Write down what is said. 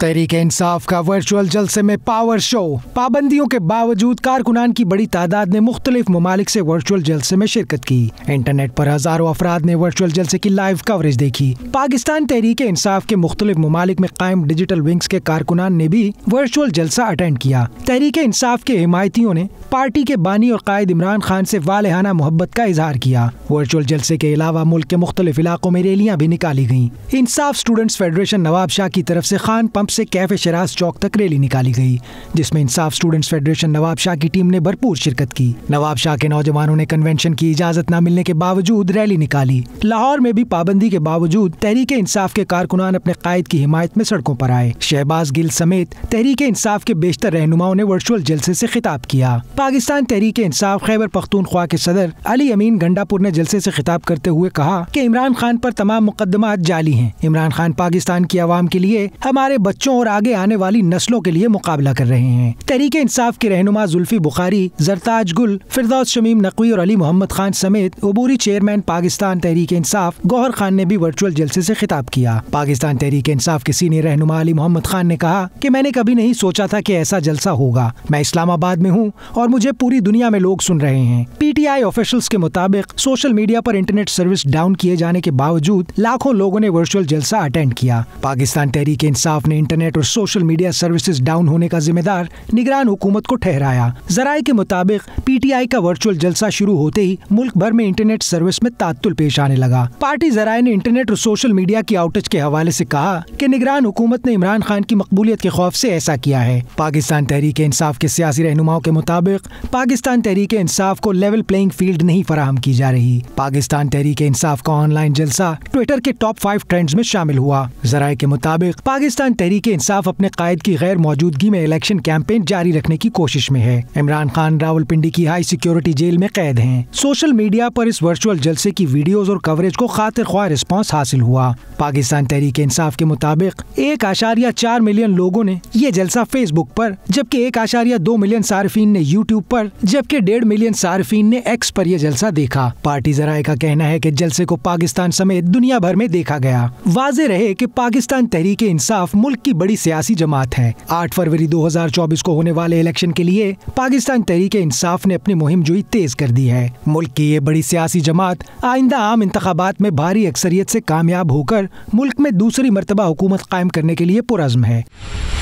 तहरीक इंसाफ का वर्चुअल जलसे में पावर शो पाबंदियों के बावजूद कारकुनान की बड़ी तादाद ने मुख्तलिफ ममालिक से वर्चुअल जलसे में शिरकत की इंटरनेट पर हजारों अफराद ने वर्चुअल जलसे की लाइव कवरेज देखी पाकिस्तान तहरीक इंसाफ के मुख्तलिफ ममालिक में कायम डिजिटल विंग्स के कारकुनान ने भी वर्चुअल जलसा अटेंड किया तहरीक इंसाफ के हिमायतियों ने पार्टी के बानी और कायद इमरान खान से वालहाना मोहब्बत का इजहार किया वर्चुअल जलसे के अलावा मुल्क के मुख्तलिफ इलाकों में रैलियाँ भी निकाली गयी इंसाफ स्टूडेंट्स फेडरेशन नवाब शाह की तरफ ऐसी खान पंप पंप से कैफे शराज चौक तक रैली निकाली गई जिसमें इंसाफ स्टूडेंट्स फेडरेशन नवाब शाह की टीम ने भरपूर शिरकत की नवाब शाह के नौजवानों ने कन्वेंशन की इजाजत न मिलने के बावजूद रैली निकाली लाहौर में भी पाबंदी के बावजूद तहरीक इंसाफ के कारकुनान अपने कायद की हिमायत में सड़कों पर आए शहबाज गिल समेत तहरीक इंसाफ के बेशतर रहनुमाओं ने वर्चुअल जलसे ऐसी खिताब किया पाकिस्तान तहरीक इंसाफ खैबर पख्तूनख्वा के सदर अली अमीन गंडापुर ने जलसे ऐसी खिताब करते हुए कहा की इमरान खान आरोप तमाम मुकदमा जाली है इमरान खान पाकिस्तान की आवाम के लिए हमारे बच्चे बच्चों और आगे आने वाली नस्लों के लिए मुकाबला कर रहे हैं तहरीक इंसाफ के रहनुमा जुल्फी बुखारी जरताज गुल फिरदौस शमीम नकवी और अली मोहम्मद खान समेत अबूरी चेयरमैन पाकिस्तान तहरीक इंसाफ गौहर खान ने भी वर्चुअल जलसे ऐसी खिताब किया पाकिस्तान तहरीक इंसाफ के सीनियर रहनुमा अली मोहम्मद खान ने कहा की मैंने कभी नहीं सोचा था की ऐसा जलसा होगा मैं इस्लामाबाद में हूँ और मुझे पूरी दुनिया में लोग सुन रहे हैं पीटीआई ऑफिशियल्स के मुताबिक सोशल मीडिया पर इंटरनेट सर्विस डाउन किए जाने के बावजूद लाखों लोगों ने वर्चुअल जलसा अटेंड किया पाकिस्तान तहरीक इंसाफ ने इंटरनेट और सोशल मीडिया सर्विसेज डाउन होने का जिम्मेदार निगरान हुकूमत को ठहराया जराये के मुताबिक पीटीआई का वर्चुअल जलसा शुरू होते ही मुल्क भर में इंटरनेट सर्विस में तातुल पेश आने लगा पार्टी जराये ने इंटरनेट और सोशल मीडिया की आउटेज के हवाले ऐसी कहा की निगरान हुकूमत ने इमरान खान की मकबूलियत के खौफ ऐसी ऐसा किया है पाकिस्तान तहरीक इंसाफ के सियासी रहनुमाओं के मुताबिक पाकिस्तान तहरीक इंसाफ को लेवल प्लेइंग फील्ड नहीं फराहम की जा रही पाकिस्तान तहरीक इंसाफ का ऑनलाइन जलसा ट्विटर के टॉप फाइव ट्रेंड्स में शामिल हुआ जराये के मुताबिक पाकिस्तान तहरीक तहरीक इंसाफ अपने कायद की गैर मौजूदगी में इलेक्शन कैंपेन जारी रखने की कोशिश में है इमरान खान रावलपिंडी की हाई सिक्योरिटी जेल में कैद हैं सोशल मीडिया पर इस वर्चुअल जलसे की वीडियोस और कवरेज को खातिर ख्वाह रिस्पॉन्स हासिल हुआ पाकिस्तान तहरीक इंसाफ के मुताबिक एक आशारिया चार मिलियन लोगों ने ये जलसा फेसबुक पर जबकि एक आशारिया दो मिलियन सार्फिन ने यूट्यूब पर जबकि डेढ़ मिलियन सार्फिन ने एक्स पर यह जलसा देखा पार्टी जराये का कहना है की जलसे को पाकिस्तान समेत दुनिया भर में देखा गया वाजे रहे की पाकिस्तान तहरीक इंसाफ मुल्क की बड़ी सियासी जमात है 8 फरवरी 2024 को होने वाले इलेक्शन के लिए पाकिस्तान तहरीक इंसाफ ने अपनी मुहिम जुई तेज कर दी है मुल्क की ये बड़ी सियासी जमात आइंदा आम इंतबात में भारी अक्सरियत से कामयाब होकर मुल्क में दूसरी मरतबा हुकूमत कायम करने के लिए पुरजम है